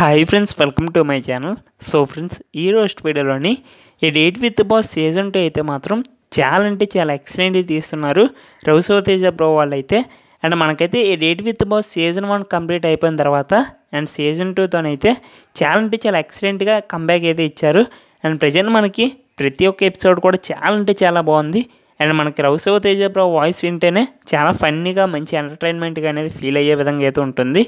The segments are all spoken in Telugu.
hi friends welcome to my channel so friends ఈ రోజు వీడియోలోని ఈ date with boss season two అయితే మాత్రం చాలా అంటే చాలా ఎక్సలెంట్ తీస్తున్నారు రవిశోతేజ బ్రో వాళ్ళు అయితే అండ్ మనకైతే ఈ date with boss season one complete అయిపోయిన తర్వాత అండ్ సీజన్ టూతోనైతే చాలా అంటే చాలా ఎక్సలెంట్గా కంబ్యాక్ అయితే ఇచ్చారు అండ్ ప్రజెంట్ మనకి ప్రతి ఒక్క ఎపిసోడ్ కూడా చాలా అంటే చాలా బాగుంది అండ్ మనకి రౌసవ తేజ బ్రో వాయిస్ వింటేనే చాలా ఫన్నీగా మంచి ఎంటర్టైన్మెంట్గా అనేది ఫీల్ అయ్యే విధంగా అయితే ఉంటుంది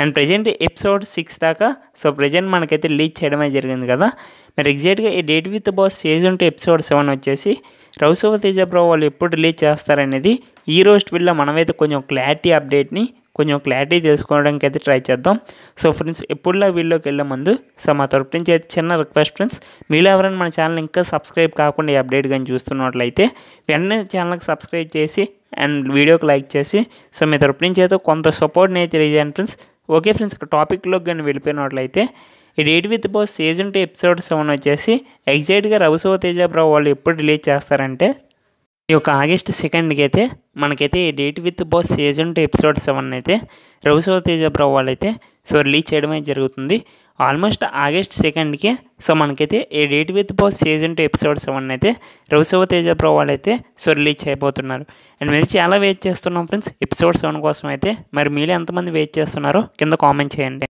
అండ్ ప్రజెంట్ ఎపిసోడ్ సిక్స్ దాకా సో ప్రజెంట్ మనకైతే లీక్ చేయడమే జరిగింది కదా మరి ఎగ్జాక్ట్గా ఈ date with boss season two episode seven వచ్చేసి రౌసవ తేజ ప్రో వాళ్ళు ఎప్పుడు రిలీజ్ చేస్తారనేది ఈ రోజు వీళ్ళ మనమైతే కొంచెం క్లారిటీ అప్డేట్ని కొంచెం క్లారిటీ తెలుసుకోవడానికి అయితే ట్రై చేద్దాం సో ఫ్రెండ్స్ ఎప్పుడులా వీళ్ళకి వెళ్ళే ముందు సో మా తరపు నుంచి అయితే చిన్న రిక్వెస్ట్ ఫ్రెండ్స్ మీలో ఎవరైనా మన ఛానల్ ఇంకా సబ్స్క్రైబ్ కాకుండా అప్డేట్ కానీ చూస్తున్నట్లయితే వెంటనే ఛానల్కి సబ్స్క్రైబ్ చేసి అండ్ వీడియోకి లైక్ చేసి సో మీ తరపు నుంచి అయితే కొంత సపోర్ట్ని అయితే తెలియజేయండి ఫ్రెండ్స్ ఓకే ఫ్రెండ్స్ ఇక్కడ టాపిక్లోకి కానీ వెళ్ళిపోయినట్లయితే ఈ date with boss season two episode seven వచ్చేసి ఎగ్జాక్ట్గా రవిశివ తేజ వాళ్ళు ఎప్పుడు రిలీజ్ చేస్తారంటే ఈ యొక్క ఆగస్ట్ సెకండ్కి అయితే మనకైతే date with boss season two episode seven అయితే రవిశో తేజ వాళ్ళు అయితే సో రిలీజ్ చేయడమే జరుగుతుంది ఆల్మోస్ట్ ఆగస్ట్ సెకండ్కి సో మనకైతే ఈ date with boss season two episode seven అయితే రవిశో తేజ వాళ్ళు అయితే సో రిలీజ్ చేయబోతున్నారు అండ్ మీరు చాలా వెయిట్ చేస్తున్నాం ఫ్రెండ్స్ ఎపిసోడ్ సెవెన్ కోసం అయితే మరి మీరు ఎంతమంది వెయిట్ చేస్తున్నారో కింద కామెంట్ చేయండి